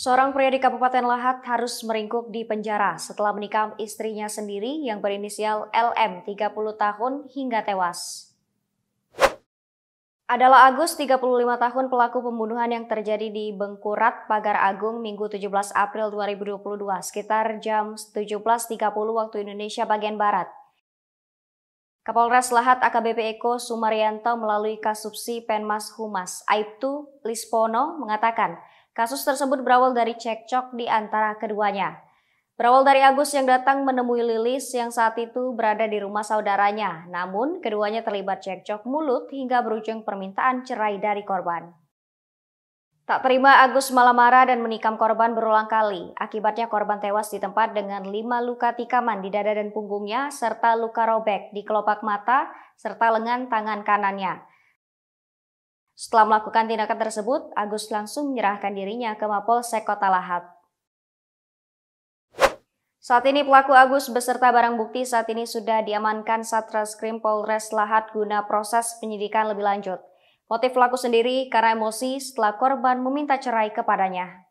Seorang pria di Kabupaten Lahat harus meringkuk di penjara setelah menikam istrinya sendiri yang berinisial LM 30 tahun hingga tewas. Adalah Agus 35 tahun pelaku pembunuhan yang terjadi di Bengkurat, Pagar Agung, Minggu 17 April 2022 sekitar jam 17.30 waktu Indonesia bagian Barat. Kapolres Lahat AKBP Eko Sumaryanto melalui Kasubsi Penmas Humas, Aibtu Lispono mengatakan, Kasus tersebut berawal dari cekcok di antara keduanya. Berawal dari Agus yang datang menemui Lilis yang saat itu berada di rumah saudaranya. Namun, keduanya terlibat cekcok mulut hingga berujung permintaan cerai dari korban. Tak terima Agus malah marah dan menikam korban berulang kali. Akibatnya korban tewas di tempat dengan lima luka tikaman di dada dan punggungnya serta luka robek di kelopak mata serta lengan tangan kanannya. Setelah melakukan tindakan tersebut, Agus langsung menyerahkan dirinya ke Mapolsek Kota Lahat. Saat ini pelaku Agus beserta barang bukti saat ini sudah diamankan Satreskrim Polres Lahat guna proses penyidikan lebih lanjut. Motif pelaku sendiri karena emosi setelah korban meminta cerai kepadanya.